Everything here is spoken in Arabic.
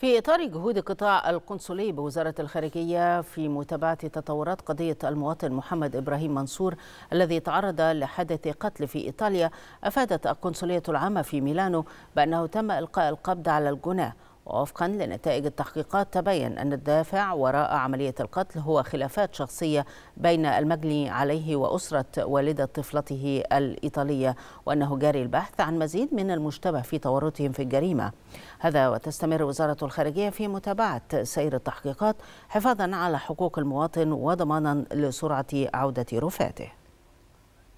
في إطار جهود قطاع القنصلي بوزارة الخارجية في متابعة تطورات قضية المواطن محمد إبراهيم منصور الذي تعرض لحادث قتل في إيطاليا أفادت القنصلية العامة في ميلانو بأنه تم إلقاء القبض على الجناه ووفقا لنتائج التحقيقات تبين أن الدافع وراء عملية القتل هو خلافات شخصية بين المجني عليه وأسرة والدة طفلته الإيطالية وأنه جاري البحث عن مزيد من المشتبه في تورطهم في الجريمة هذا وتستمر وزارة الخارجية في متابعة سير التحقيقات حفاظا على حقوق المواطن وضمانا لسرعة عودة رفاته